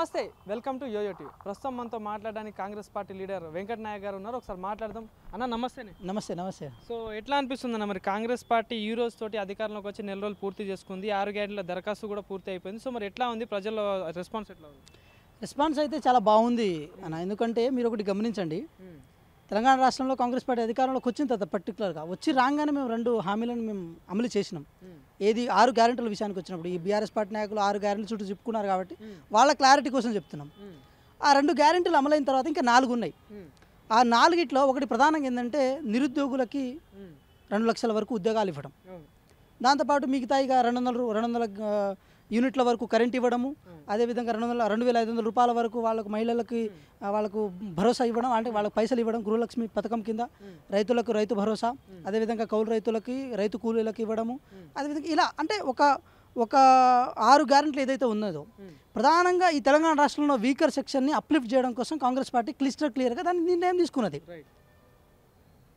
నమస్తే welcome to yo-yo TV ప్రస్తుతం మనతో మాట్లాడడానికి కాంగ్రెస్ పార్టీ లీడర్ వెంకట నాయక్ గారు ఉన్నారు ఒకసారి మాట్లాడదాం అన్న నమస్తే నమస్తే నమస్తే సో ఎట్లా అనిపిస్తుంది అన్న మరి కాంగ్రెస్ పార్టీ ఈ రోజు తోటి అధికారంలోకి వచ్చి నెల రోజులు పూర్తి చేసుకుంది ఆరు గేడ్ల దరఖాస్తు కూడా పూర్తి అయిపోయింది సో మరి ఎట్లా ఉంది ప్రజల రెస్పాన్స్ ఎట్లా ఉంది రెస్పాన్స్ అయితే చాలా బాగుంది అన్న ఎందుకంటే మీరు ఒకటి గమనించండి తెలంగాణ రాష్ట్రంలో కాంగ్రెస్ పార్టీ అధికారంలోకి వచ్చిన తర్వాత పర్టికులర్గా వచ్చి రాగానే మేము రెండు హామీలను మేము అమలు చేసినాం ఏది ఆరు గ్యారెంటీల విషయానికి వచ్చినప్పుడు ఈ బీఆర్ఎస్ పార్టీ నాయకులు ఆరు గ్యారెంటీ చుట్టూ చెప్పుకున్నారు కాబట్టి వాళ్ళ క్లారిటీ కోసం చెప్తున్నాం ఆ రెండు గ్యారెంటీలు అమలైన తర్వాత ఇంకా నాలుగు ఉన్నాయి ఆ నాలుగిట్లో ఒకటి ప్రధానంగా ఏంటంటే నిరుద్యోగులకి రెండు లక్షల వరకు ఉద్యోగాలు ఇవ్వడం దాంతోపాటు మిగతా ఇక రెండు వందల రెండు వందల యూనిట్ల వరకు కరెంట్ ఇవ్వడము అదేవిధంగా రెండు వందల రెండు వేల ఐదు వందల రూపాయల వరకు వాళ్ళకు మహిళలకి వాళ్ళకు భరోసా ఇవ్వడం అంటే వాళ్ళకి పైసలు ఇవ్వడం గృహలక్ష్మి పథకం కింద రైతులకు రైతు భరోసా అదేవిధంగా కౌలు రైతులకి రైతు కూలీలకు ఇవ్వడము అదేవిధంగా ఇలా అంటే ఒక ఒక ఆరు గ్యారెంట్లు ఏదైతే ఉన్నదో ప్రధానంగా ఈ తెలంగాణ రాష్ట్రంలో వీకర్ సెక్షన్ని అప్లిఫ్ట్ చేయడం కోసం కాంగ్రెస్ పార్టీ క్లిస్టర్ క్లియర్గా దాన్ని నిర్ణయం తీసుకున్నది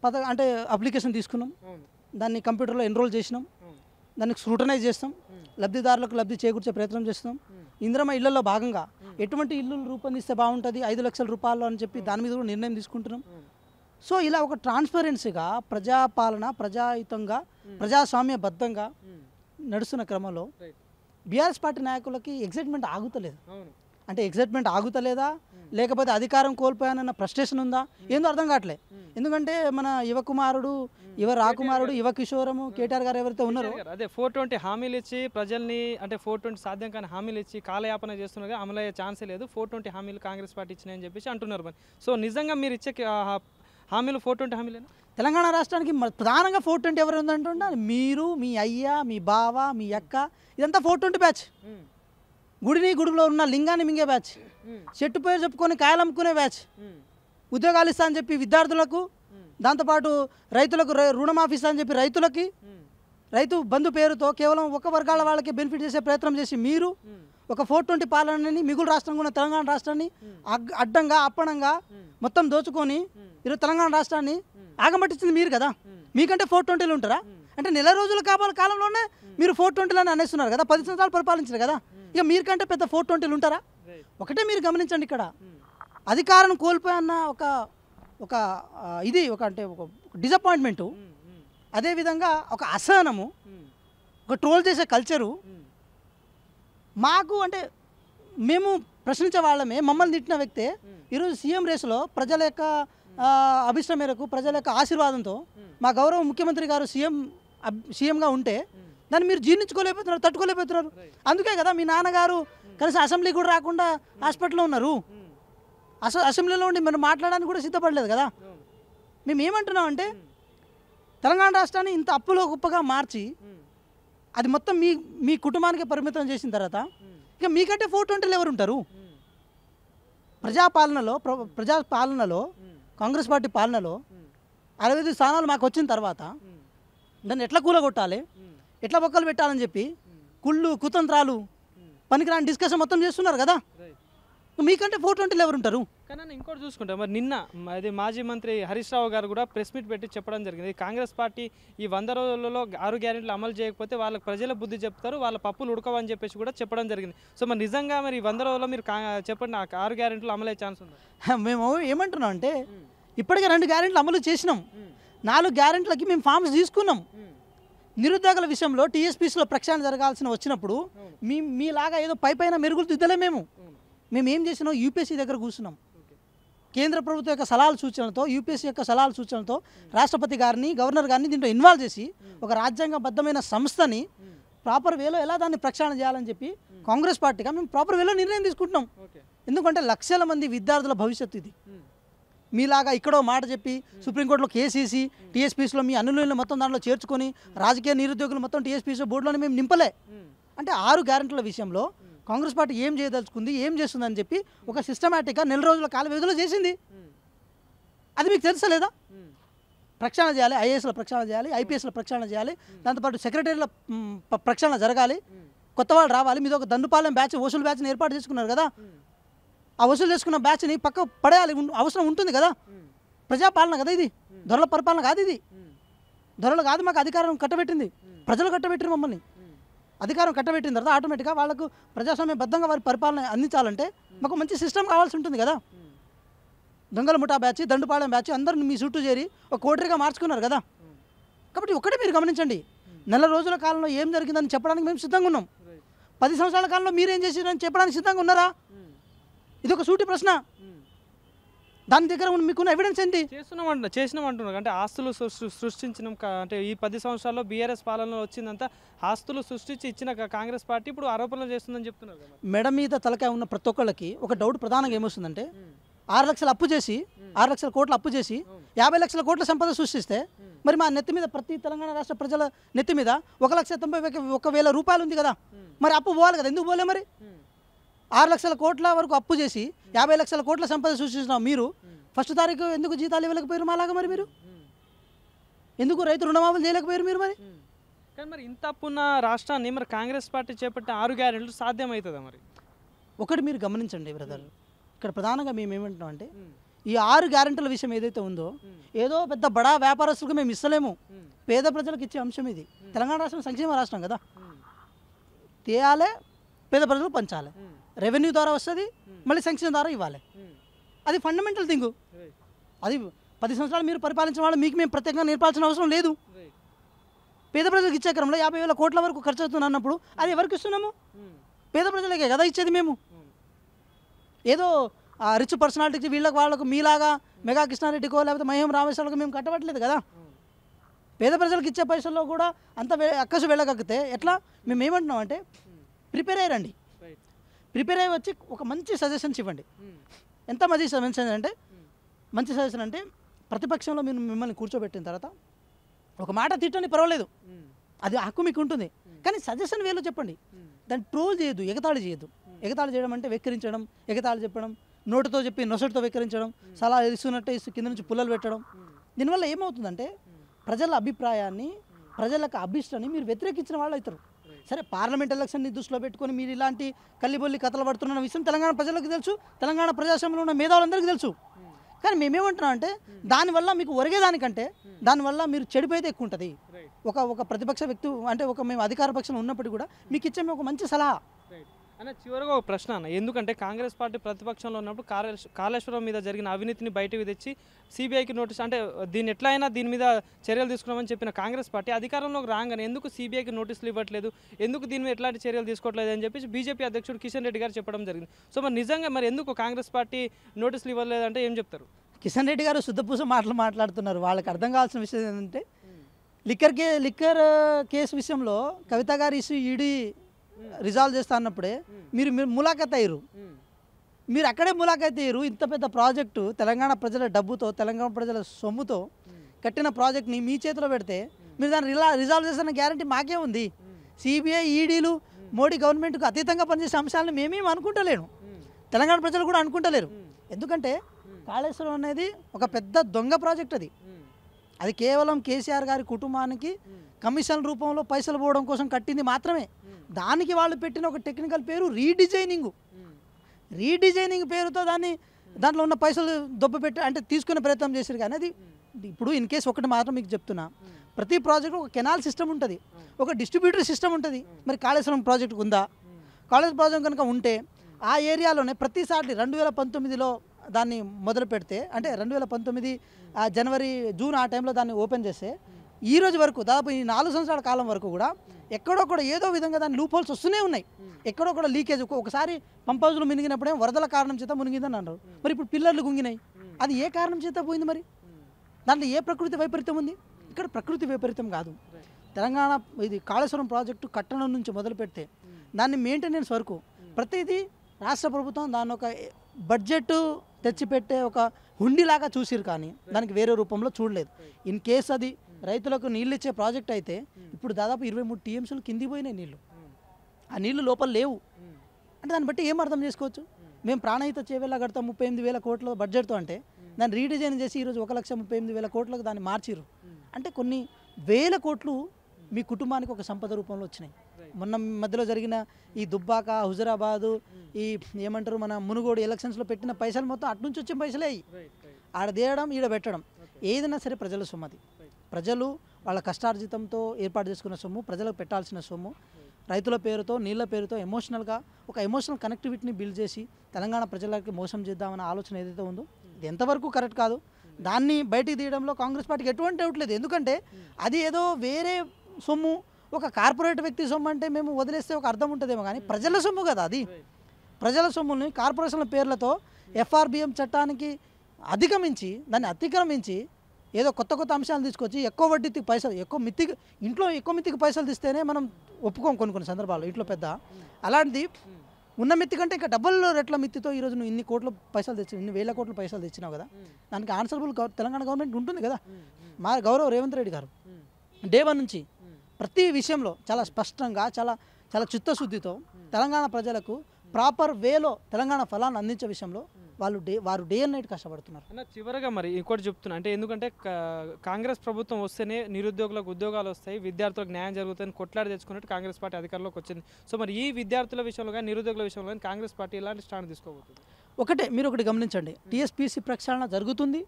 పథ అంటే అప్లికేషన్ తీసుకున్నాం దాన్ని కంప్యూటర్లో ఎన్రోల్ చేసినాం దానికి స్క్రూటనైజ్ చేస్తాం లబ్ధిదారులకు లబ్ధి చేకూర్చే ప్రయత్నం చేస్తాం ఇంద్రమ ఇళ్లలో భాగంగా ఎటువంటి ఇల్లు రూపొందిస్తే బాగుంటుంది ఐదు లక్షల రూపాయలు అని చెప్పి దాని మీద కూడా నిర్ణయం తీసుకుంటున్నాం సో ఇలా ఒక ట్రాన్స్పరెన్సీగా ప్రజాపాలన ప్రజాయుతంగా ప్రజాస్వామ్యబద్ధంగా నడుస్తున్న క్రమంలో బీఆర్ఎస్ పార్టీ నాయకులకి ఎగ్జైట్మెంట్ ఆగుతలేదు అంటే ఎగ్జైట్మెంట్ ఆగుతలేదా లేకపోతే అధికారం కోల్పోయానన్న ఫ్రస్ట్రేషన్ ఉందా ఏందో అర్థం కావట్లే ఎందుకంటే మన యువకుమారుడు యువ రాకుమారుడు యువ కిషోరము కేటీఆర్ గారు ఎవరైతే ఉన్నారో అదే ఫోర్ ట్వంటీ హామీలు ఇచ్చి ప్రజల్ని అంటే ఫోర్ ట్వంటీ సాధ్యం కానీ హామీలు ఇచ్చి కాలయాపన చేస్తున్నారు అమలు అయ్యే ఛాన్సే లేదు ఫోర్ ట్వంటీ హామీలు కాంగ్రెస్ పార్టీ ఇచ్చినాయని చెప్పేసి అంటున్నారు మరి సో నిజంగా మీరు ఇచ్చే హామీలు ఫోర్ ట్వంటీ హామీలేనా తెలంగాణ రాష్ట్రానికి ప్రధానంగా ఫోర్ ట్వంటీ ఎవరు ఉందంటుండ మీరు మీ అయ్య మీ బావ మీ అక్క ఇదంతా ఫోర్ ట్వంటీ బ్యాచ్ గుడిని గుడిలో ఉన్న లింగాన్ని మింగే బ్యాచ్ hmm. చెట్టు పేరు చెప్పుకొని కాయలు అమ్ముకునే బ్యాచ్ hmm. ఉద్యోగాలు ఇస్తా అని చెప్పి విద్యార్థులకు hmm. దాంతోపాటు రైతులకు రుణమాఫీ ఇస్తా అని చెప్పి రైతులకి రైతు బంధు పేరుతో కేవలం ఒక వర్గాల వాళ్ళకి బెనిఫిట్ చేసే ప్రయత్నం చేసి మీరు ఒక ఫోర్ ట్వంటీ పాలనని మిగులు రాష్ట్రం కూడా తెలంగాణ రాష్ట్రాన్ని అడ్డంగా అప్పణంగా మొత్తం దోచుకొని ఈరోజు తెలంగాణ రాష్ట్రాన్ని ఆగమట్టించింది మీరు కదా మీకంటే ఫోర్ ట్వంటీలు ఉంటారా అంటే నెల రోజుల కాపాల కాలంలోనే మీరు ఫోర్ ట్వంటీలని అనేస్తున్నారు కదా పది సంవత్సరాలు పరిపాలించారు కదా ఇక మీరు కంటే పెద్ద ఫోర్ ట్వంటీలు ఉంటారా ఒకటే మీరు గమనించండి ఇక్కడ అధికారం కోల్పోయన్న ఒక ఒక ఇది ఒక అంటే ఒక డిసప్పాయింట్మెంటు అదేవిధంగా ఒక అసహనము ఒక ట్రోల్ చేసే కల్చరు మాకు అంటే మేము ప్రశ్నించే వాళ్ళమే మమ్మల్ని తిట్టిన వ్యక్తే ఈరోజు సీఎం రేసులో ప్రజల యొక్క అభిష్టం మేరకు ప్రజల యొక్క ఆశీర్వాదంతో మా గౌరవ ముఖ్యమంత్రి గారు సీఎం సీఎంగా ఉంటే దాన్ని మీరు జీర్ణించుకోలేకపోతున్నారు తట్టుకోలేకపోతున్నారు అందుకే కదా మీ నాన్నగారు కలిసి అసెంబ్లీ కూడా రాకుండా హాస్పిటల్లో ఉన్నారు అసలు అసెంబ్లీలో ఉండి మనం మాట్లాడడానికి కూడా సిద్ధపడలేదు కదా మేము ఏమంటున్నాం అంటే తెలంగాణ రాష్ట్రాన్ని ఇంత అప్పులో గొప్పగా మార్చి అది మొత్తం మీ మీ కుటుంబానికి పరిమితం చేసిన తర్వాత ఇక మీకంటే ఫోర్ ట్వంటీలు ఎవరు ఉంటారు ప్రజాపాలనలో ప్రజా పాలనలో కాంగ్రెస్ పార్టీ పాలనలో అరవై ఐదు స్థానాలు మాకు వచ్చిన తర్వాత దాన్ని ఎట్లా కూలగొట్టాలి ఎట్లా బొక్కలు పెట్టాలని చెప్పి కుళ్ళు కుతంత్రాలు పనికిరాని డిస్కషన్ మొత్తం చేస్తున్నారు కదా మీకంటే ఫోర్ ట్వంటీలు ఎవరు ఉంటారు కానీ ఇంకోటి చూసుకుంటా మరి నిన్న అది మాజీ మంత్రి హరీష్ రావు గారు కూడా ప్రెస్ మీట్ పెట్టి చెప్పడం జరిగింది కాంగ్రెస్ పార్టీ ఈ వంద రోజులలో ఆరు గ్యారెంట్లు అమలు చేయకపోతే వాళ్ళకి ప్రజల బుద్ధి చెప్తారు వాళ్ళ పప్పులు ఉడకవని చెప్పేసి కూడా చెప్పడం జరిగింది సో మరి నిజంగా మరి వంద రోజుల్లో మీరు చెప్పండి ఆరు గ్యారెంట్లు అమలయ్యే ఛాన్స్ ఉంది మేము ఏమంటున్నాం అంటే hmm. ఇప్పటికే రెండు గ్యారెంట్లు అమలు చేసినాం hmm. నాలుగు గ్యారెంట్లకి మేము ఫామ్స్ తీసుకున్నాం hmm. నిరుద్యోగుల విషయంలో టీఎస్పీసీలో ప్రక్షాళన జరగాల్సిన వచ్చినప్పుడు మీ మీలాగా ఏదో పై పైన మెరుగులు దిద్దలే మేము మేము ఏం చేసినాం యూపీఎస్సీ దగ్గర కూర్చున్నాం కేంద్ర ప్రభుత్వం యొక్క సలహాలు సూచనలతో యూపీఎస్సీ యొక్క సలహాలు సూచనలతో రాష్ట్రపతి గారిని గవర్నర్ గారిని దీంట్లో ఇన్వాల్వ్ చేసి ఒక రాజ్యాంగబద్ధమైన సంస్థని ప్రాపర్ వేలో ఎలా దాన్ని ప్రక్షాళన చేయాలని చెప్పి కాంగ్రెస్ పార్టీగా మేము ప్రాపర్ వేలో నిర్ణయం తీసుకుంటున్నాం ఎందుకంటే లక్షల మంది విద్యార్థుల భవిష్యత్తు ఇది మీలాగా ఇక్కడో మాట చెప్పి సుప్రీంకోర్టులో కేసీసీ టీఎస్పీసీలో మీ అనులు మొత్తం దాంట్లో చేర్చుకొని రాజకీయ నిరుద్యోగులు మొత్తం టీఎస్పీసీ బోర్డులోనే మేము నింపలే అంటే ఆరు గ్యారెంటీల విషయంలో కాంగ్రెస్ పార్టీ ఏం చేయదలుచుకుంది ఏం చేస్తుందని చెప్పి ఒక సిస్టమేటిక్గా నెల రోజుల కాల వ్యవధిలో చేసింది అది మీకు తెలుసా లేదా ప్రక్షాళన చేయాలి ఐఏఎస్ల ప్రక్షాళన చేయాలి ఐపీఎస్ల ప్రక్షాళన చేయాలి దాంతోపాటు సెక్రటరీల ప్రక్షాళన జరగాలి కొత్త వాళ్ళు రావాలి మీద ఒక దండుపాలెం బ్యాచ్ వసూలు బ్యాచ్ని ఏర్పాటు చేసుకున్నారు కదా ఆ వసూలు చేసుకున్న బ్యాచ్ని పక్క పడేయాలి అవసరం ఉంటుంది కదా ప్రజాపాలన కదా ఇది ధరల పరిపాలన కాదు ఇది ధరలు కాదు మాకు అధికారం కట్టబెట్టింది ప్రజలు కట్టబెట్టి మమ్మల్ని అధికారం కట్టబెట్టిన తర్వాత ఆటోమేటిక్గా వాళ్ళకు ప్రజాస్వామ్యబద్ధంగా వారి పరిపాలన అందించాలంటే మాకు మంచి సిస్టమ్ కావాల్సి ఉంటుంది కదా దొంగల ముఠా బ్యాచ్ దండుపాళ్యం బ్యాచ్ అందరిని మీ చుట్టూ చేరి ఒక కోటరీగా మార్చుకున్నారు కదా కాబట్టి ఒకటే మీరు గమనించండి నెల రోజుల కాలంలో ఏం జరిగిందని చెప్పడానికి మేము సిద్ధంగా ఉన్నాం పది సంవత్సరాల కాలంలో మీరేం చేసిందని చెప్పడానికి సిద్ధంగా ఉన్నారా hmm. ఇది ఒక సూటి ప్రశ్న దాని దగ్గర మీకున్న ఎవిడెన్స్ ఏంటి చేస్తున్నామంట చేసినాం అంటున్నారు అంటే ఆస్తులు సృష్టించిన అంటే ఈ పది సంవత్సరాల్లో బీఆర్ఎస్ పాలనలో వచ్చిందంతా ఆస్తులు సృష్టించి ఇచ్చిన కాంగ్రెస్ పార్టీ ఇప్పుడు ఆరోపణలు చేస్తుందని చెప్తున్నారు మెడ మీద తలకాయ ఉన్న ప్రతి ఒక్కళ్ళకి ఒక డౌట్ ప్రధానంగా ఏమొస్తుందంటే ఆరు లక్షలు అప్పు చేసి ఆరు లక్షల కోట్లు అప్పు చేసి యాభై లక్షల కోట్ల సంపద సృష్టిస్తే మరి మా నెత్తి మీద ప్రతి తెలంగాణ రాష్ట్ర ప్రజల నెత్తి మీద ఒక లక్ష తొంభై ఒక వేల రూపాయలు ఉంది కదా మరి అప్పు పోవాలి కదా ఎందుకు పోలే మరి ఆరు లక్షల కోట్ల వరకు అప్పు చేసి యాభై లక్షల కోట్ల సంపద సృష్టించిన మీరు ఫస్ట్ తారీఖు ఎందుకు జీతాలు ఇవ్వలేకపోయారు మాలాగా మరి మీరు ఎందుకు రైతు రుణమాఫీలు చేయలేకపోయారు మీరు మరి కానీ మరి ఇంత అప్పున్న రాష్ట్రాన్ని మరి కాంగ్రెస్ పార్టీ చేపట్టిన ఆరు గ్యారెంట్లు సాధ్యమవుతుందా మరి ఒకటి మీరు గమనించండి బ్రదర్ ఇక్కడ ప్రధానంగా మేము ఏమంటున్నాం అంటే ఈ ఆరు గ్యారెంటీల విషయం ఏదైతే ఉందో ఏదో పెద్ద బడా వ్యాపారస్తులకు మేము ఇస్తలేము పేద ప్రజలకు ఇచ్చే అంశం ఇది తెలంగాణ రాష్ట్రం సంక్షేమ రాష్ట్రం కదా తీయాలి పేద ప్రజలు పంచాలి రెవెన్యూ ద్వారా వస్తుంది మళ్ళీ శాంక్షన్ ద్వారా ఇవ్వాలి అది ఫండమెంటల్ థింగ్ అది పది సంవత్సరాలు మీరు పరిపాలించిన వాళ్ళు మీకు మేము ప్రత్యేకంగా నేర్పాల్సిన అవసరం లేదు పేద ప్రజలకు ఇచ్చే క్రమంలో యాభై వేల కోట్ల వరకు ఖర్చు అవుతుంది అన్నప్పుడు అది ఎవరికి ఇస్తున్నాము పేద ప్రజలకే కదా ఇచ్చేది మేము ఏదో రిచ్ పర్సనాలిటీకి వీళ్ళకి వాళ్ళకు మీలాగా మెగా కృష్ణారెడ్డికో లేకపోతే మహేం రామేశ్వరకు మేము కట్టబట్టలేదు కదా పేద ప్రజలకు ఇచ్చే పైసల్లో కూడా అంత అక్కసు వెళ్ళగక్కితే ఎట్లా మేము ఏమంటున్నాం అంటే ప్రిపేర్ అయ్యారండి ప్రిపేర్ అయ్యి వచ్చి ఒక మంచి సజెషన్స్ ఇవ్వండి ఎంత మంచి సజెషన్ అంటే మంచి సజెషన్ అంటే ప్రతిపక్షంలో మీరు మిమ్మల్ని కూర్చోబెట్టిన తర్వాత ఒక మాట తిట్టండి పర్వాలేదు అది హక్కు మీకు ఉంటుంది కానీ సజెషన్ వేలో చెప్పండి దాన్ని ట్రోల్ చేయొద్దు ఎగతాళి చేయొద్దు ఎగతాళి చేయడం అంటే వెక్కిరించడం ఎగతాళి చెప్పడం నోటితో చెప్పి నొసటితో వెక్కిరించడం సలహా ఇస్తున్నట్టే ఇస్తూ కింద నుంచి పుల్లలు పెట్టడం దీనివల్ల ఏమవుతుందంటే ప్రజల అభిప్రాయాన్ని ప్రజలకు అభిష్టాన్ని మీరు వ్యతిరేకించిన వాళ్ళు అవుతారు సరే పార్లమెంట్ ఎలక్షన్ని దృష్టిలో పెట్టుకొని మీరు ఇలాంటి కల్లిబొల్లి కథలు పడుతున్న విషయం తెలంగాణ ప్రజలకు తెలుసు తెలంగాణ ప్రజాస్వామ్యంలో ఉన్న మేధావులందరికీ తెలుసు కానీ మేమేమంటున్నాం అంటే దానివల్ల మీకు ఒరిగేదానికంటే దానివల్ల మీరు చెడిపోయేది ఎక్కువ ఉంటుంది ఒక ఒక ప్రతిపక్ష వ్యక్తి అంటే ఒక మేము అధికార పక్షంలో ఉన్నప్పటికీ కూడా మీకు ఇచ్చే ఒక మంచి సలహా అన్న చివరిగా ఒక ప్రశ్న అన్న ఎందుకంటే కాంగ్రెస్ పార్టీ ప్రతిపక్షంలో ఉన్నప్పుడు కాళేశ్వరం మీద జరిగిన అవినీతిని బయటకు తెచ్చి సిబిఐకి నోటీస్ అంటే దీన్ని ఎట్లా అయినా దీని మీద చర్యలు తీసుకున్నామని చెప్పిన కాంగ్రెస్ పార్టీ అధికారంలోకి రాగానే ఎందుకు సిబిఐకి నోటీసులు ఇవ్వట్లేదు ఎందుకు దీని మీద ఎట్లాంటి చర్యలు తీసుకోవట్లేదు అని చెప్పేసి బీజేపీ అధ్యక్షుడు కిషన్ రెడ్డి గారు చెప్పడం జరిగింది సో మరి నిజంగా మరి ఎందుకు కాంగ్రెస్ పార్టీ నోటీసులు అంటే ఏం చెప్తారు కిషన్ రెడ్డి గారు శుద్ధపూస మాటలు మాట్లాడుతున్నారు వాళ్ళకి అర్థం కావాల్సిన విషయం ఏంటంటే లిక్కర్ కే లిక్కర్ కేసు విషయంలో కవిత గారు ఇష్యూ ఈడీ రిజాల్వ్ చేస్తా అన్నప్పుడే మీరు మీరు ములాఖత్ అయ్యారు మీరు అక్కడే ములాఖత్ అయ్యారు ఇంత పెద్ద ప్రాజెక్టు తెలంగాణ ప్రజల డబ్బుతో తెలంగాణ ప్రజల సొమ్ముతో కట్టిన ప్రాజెక్ట్ని మీ చేతిలో పెడితే మీరు దాన్ని రిలా రిజాల్వ్ చేసిన గ్యారంటీ మాకే ఉంది సిబిఐ ఈడీలు మోడీ గవర్నమెంట్కు అతీతంగా పనిచేసే అంశాలను మేమేమి అనుకుంటలేను తెలంగాణ ప్రజలు కూడా అనుకుంటలేరు ఎందుకంటే కాళేశ్వరం అనేది ఒక పెద్ద దొంగ ప్రాజెక్ట్ అది అది కేవలం కేసీఆర్ గారి కుటుంబానికి కమిషన్ రూపంలో పైసలు పోవడం కోసం కట్టింది మాత్రమే దానికి వాళ్ళు పెట్టిన ఒక టెక్నికల్ పేరు రీడిజైనింగ్ రీడిజైనింగ్ పేరుతో దాన్ని దాంట్లో ఉన్న పైసలు దొబ్బ పెట్టి అంటే తీసుకునే ప్రయత్నం చేశారు కానీ అది ఇప్పుడు ఇన్ కేసు ఒకటి మాత్రం మీకు చెప్తున్నా ప్రతి ప్రాజెక్ట్ ఒక కెనాల్ సిస్టమ్ ఉంటుంది ఒక డిస్ట్రిబ్యూటర్ సిస్టమ్ ఉంటుంది మరి కాళేశ్వరం ప్రాజెక్ట్ ఉందా కాళేశ్వరం ప్రాజెక్ట్ కనుక ఉంటే ఆ ఏరియాలోనే ప్రతిసారి రెండు వేల పంతొమ్మిదిలో దాన్ని మొదలు పెడితే అంటే రెండు వేల పంతొమ్మిది జనవరి జూన్ ఆ టైంలో దాన్ని ఓపెన్ చేస్తే ఈ రోజు వరకు దాదాపు ఈ నాలుగు సంవత్సరాల కాలం వరకు కూడా ఎక్కడో కూడా ఏదో విధంగా దాని లూప్ హోల్స్ వస్తూనే ఉన్నాయి ఎక్కడో కూడా లీకేజ్ ఒకసారి పంప్ హౌస్లో మునిగినప్పుడే వరదల కారణం చేత మునిగిందని అన్నారు మరి ఇప్పుడు పిల్లర్లు గుంగినాయి అది ఏ కారణం చేత పోయింది మరి దాంట్లో ఏ ప్రకృతి వైపరీతం ఉంది ఇక్కడ ప్రకృతి వైపరీత్యం కాదు తెలంగాణ ఇది కాళేశ్వరం ప్రాజెక్టు కట్టడం నుంచి మొదలు పెడితే దాన్ని మెయింటెనెన్స్ వరకు ప్రతిదీ రాష్ట్ర ప్రభుత్వం దాని ఒక బడ్జెట్ తెచ్చిపెట్టే ఒక హుండిలాగా చూసిరు కానీ దానికి వేరే రూపంలో చూడలేదు ఇన్ కేస్ అది రైతులకు నీళ్ళు ఇచ్చే ప్రాజెక్ట్ అయితే ఇప్పుడు దాదాపు ఇరవై మూడు టీఎంసీలు కింది పోయినాయి నీళ్ళు ఆ నీళ్లు లోపల లేవు అంటే దాన్ని బట్టి ఏం అర్థం చేసుకోవచ్చు మేము ప్రాణహిత చేవేలా కడతాం ముప్పై ఎనిమిది వేల కోట్ల బడ్జెట్తో అంటే దాన్ని రీడిజైన్ చేసి ఈరోజు ఒక లక్ష ముప్పై ఎనిమిది వేల కోట్లకు దాన్ని మార్చిరు అంటే కొన్ని వేల కోట్లు మీ కుటుంబానికి ఒక సంపద రూపంలో వచ్చినాయి మొన్న మధ్యలో జరిగిన ఈ దుబ్బాక హుజరాబాదు ఈ ఏమంటారు మన మునుగోడు ఎలక్షన్స్లో పెట్టిన పైసలు మొత్తం అటు నుంచి వచ్చిన పైసలే అయ్యి ఆడ తీయడం ఈడ పెట్టడం ఏదైనా సరే ప్రజల సొమ్మది ప్రజలు వాళ్ళ కష్టార్జితంతో ఏర్పాటు చేసుకున్న సొమ్ము ప్రజలకు పెట్టాల్సిన సొమ్ము రైతుల పేరుతో నీళ్ల పేరుతో ఎమోషనల్గా ఒక ఎమోషనల్ కనెక్టివిటీని బిల్డ్ చేసి తెలంగాణ ప్రజలకి మోసం చేద్దామన్న ఆలోచన ఏదైతే ఉందో ఇది ఎంతవరకు కరెక్ట్ కాదు దాన్ని బయటికి తీయడంలో కాంగ్రెస్ పార్టీకి ఎటువంటి డౌట్ లేదు ఎందుకంటే అది ఏదో వేరే సొమ్ము ఒక కార్పొరేట్ వ్యక్తి సొమ్ము అంటే మేము వదిలేస్తే ఒక అర్థం ఉంటుందేమో కానీ ప్రజల సొమ్ము కదా అది ప్రజల సొమ్ముని కార్పొరేషన్ల పేర్లతో ఎఫ్ఆర్బిఎం చట్టానికి అధిగమించి దాన్ని అతిక్రమించి ఏదో కొత్త కొత్త అంశాలు తీసుకొచ్చి ఎక్కువ వడ్డీకి పైసలు ఎక్కువ మిత్తికి ఇంట్లో ఎక్కువ మిత్తికి పైసలు తీస్తేనే మనం ఒప్పుకోం కొన్ని కొన్ని సందర్భాలు ఇంట్లో పెద్ద అలాంటిది ఉన్న మిత్తి కంటే ఇంకా డబుల్ రెట్ల మిత్తితో ఈరోజు నువ్వు ఇన్ని కోట్ల పైసలు తెచ్చి ఇన్ని వేల కోట్ల పైసలు తెచ్చినావు కదా దానికి ఆన్సరబుల్ తెలంగాణ గవర్నమెంట్ ఉంటుంది కదా మా గౌరవ్ రేవంత్ రెడ్డి గారు డే వన్ నుంచి ప్రతి విషయంలో చాలా స్పష్టంగా చాలా చాలా చిత్తశుద్ధితో తెలంగాణ ప్రజలకు ప్రాపర్ వేలో తెలంగాణ ఫలాన్ని అందించే విషయంలో వాళ్ళు డే వారు డే అండ్ నైట్ కష్టపడుతున్నారు అన్న చివరగా మరి ఇంకోటి చెప్తున్నా అంటే ఎందుకంటే కాంగ్రెస్ ప్రభుత్వం వస్తేనే నిరుద్యోగులకు ఉద్యోగాలు వస్తాయి విద్యార్థులకు న్యాయం జరుగుతుందని కొట్లాడి తెచ్చుకున్నట్టు కాంగ్రెస్ పార్టీ అధికారంలోకి వచ్చింది సో మరి ఈ విద్యార్థుల విషయంలో కానీ నిరుద్యోగుల విషయంలో కానీ కాంగ్రెస్ పార్టీ ఇలాంటి స్టాండ్ తీసుకోబోతుంది ఒకటే మీరు ఒకటి గమనించండి టీఎస్పీసీ ప్రక్షాళన జరుగుతుంది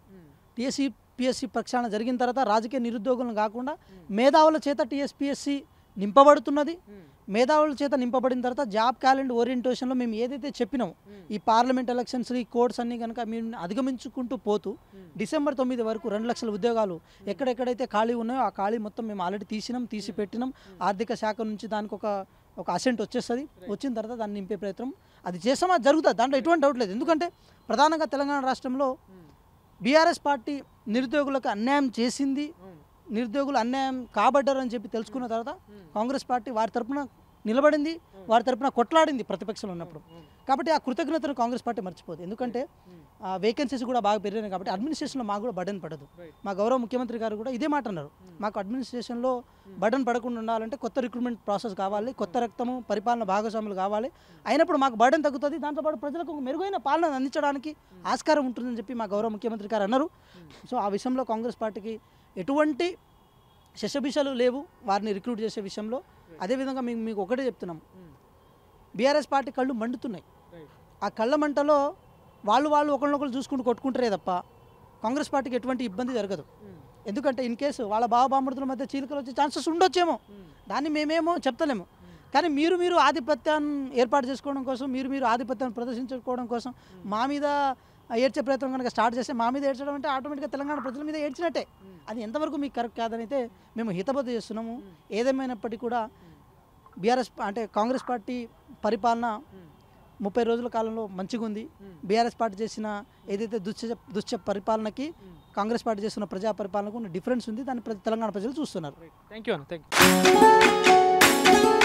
టీఎస్సీ పిఎస్సీ ప్రక్షాళన జరిగిన తర్వాత రాజకీయ నిరుద్యోగులను కాకుండా మేధావుల చేత టీఎస్పీఎస్సీ నింపబడుతున్నది మేధావుల చేత నింపబడిన తర్వాత జాబ్ క్యాలెండర్ ఓరియంటేషన్లో మేము ఏదైతే చెప్పినాం ఈ పార్లమెంట్ ఎలక్షన్స్ ఈ కోర్ట్స్ అన్నీ కనుక మేము అధిగమించుకుంటూ పోతూ డిసెంబర్ తొమ్మిది వరకు రెండు లక్షల ఉద్యోగాలు ఎక్కడెక్కడైతే ఖాళీ ఉన్నాయో ఆ ఖాళీ మొత్తం మేము ఆల్రెడీ తీసినాం తీసి పెట్టినాం ఆర్థిక శాఖ నుంచి దానికి ఒక ఒక అసెంట్ వచ్చేస్తుంది వచ్చిన తర్వాత దాన్ని నింపే ప్రయత్నం అది చేస్తామా జరుగుతుంది దాంట్లో ఎటువంటి డౌట్ లేదు ఎందుకంటే ప్రధానంగా తెలంగాణ రాష్ట్రంలో బీఆర్ఎస్ పార్టీ నిరుద్యోగులకు అన్యాయం చేసింది నిరుద్యోగులు అన్యాయం కాబడ్డారు అని చెప్పి తెలుసుకున్న తర్వాత కాంగ్రెస్ పార్టీ వారి తరపున నిలబడింది వారి తరపున కొట్లాడింది ప్రతిపక్షంలో ఉన్నప్పుడు కాబట్టి ఆ కృతజ్ఞతను కాంగ్రెస్ పార్టీ మర్చిపోదు ఎందుకంటే వేకెన్సీస్ కూడా బాగా పెరిగినాయి కాబట్టి అడ్మినిస్ట్రేషన్లో మాకు కూడా బడన్ పడదు మా గౌరవ ముఖ్యమంత్రి గారు కూడా ఇదే మాట అన్నారు మాకు అడ్మినిస్ట్రేషన్లో బడన్ పడకుండా ఉండాలంటే కొత్త రిక్రూట్మెంట్ ప్రాసెస్ కావాలి కొత్త రక్తము పరిపాలన భాగస్వాములు కావాలి అయినప్పుడు మాకు బడన్ తగ్గుతుంది దాంతోపాటు ప్రజలకు మెరుగైన పాలన అందించడానికి ఆస్కారం ఉంటుందని చెప్పి మా గౌరవ ముఖ్యమంత్రి గారు అన్నారు సో ఆ విషయంలో కాంగ్రెస్ పార్టీకి ఎటువంటి శశభిషలు లేవు వారిని రిక్రూట్ చేసే విషయంలో అదేవిధంగా మేము మీకు ఒకటే చెప్తున్నాం hmm. బీఆర్ఎస్ పార్టీ కళ్ళు మండుతున్నాయి ఆ కళ్ళ మంటలో వాళ్ళు వాళ్ళు ఒకరినొకరు చూసుకుంటూ కొట్టుకుంటారే తప్ప కాంగ్రెస్ పార్టీకి ఎటువంటి ఇబ్బంది జరగదు hmm. ఎందుకంటే ఇన్ కేసు వాళ్ళ బావబామృతుల మధ్య చీలికలు వచ్చే ఛాన్సెస్ ఉండొచ్చేమో hmm. దాన్ని మేమేమో చెప్తలేము కానీ మీరు మీరు ఆధిపత్యాన్ని ఏర్పాటు చేసుకోవడం కోసం మీరు మీరు ఆధిపత్యాన్ని ప్రదర్శించుకోవడం కోసం మా మీద ఏడ్చే ప్రయత్నం కనుక స్టార్ట్ చేస్తే మా మీద ఏడ్చడం అంటే ఆటోమేటిక్గా తెలంగాణ ప్రజల మీద ఏడ్చినట్టే అది ఎంతవరకు మీకు కరెక్ట్ కాదనైతే మేము హితబద్ధ చేస్తున్నాము ఏదేమైనప్పటికీ కూడా బీఆర్ఎస్ అంటే కాంగ్రెస్ పార్టీ పరిపాలన ముప్పై రోజుల కాలంలో మంచిగా ఉంది బీఆర్ఎస్ పార్టీ చేసిన ఏదైతే దుశ్చ దుశ్చ పరిపాలనకి కాంగ్రెస్ పార్టీ చేస్తున్న ప్రజా పరిపాలనకు ఉన్న డిఫరెన్స్ ఉంది దాన్ని తెలంగాణ ప్రజలు చూస్తున్నారు థ్యాంక్ యూ అన్న థ్యాంక్ యూ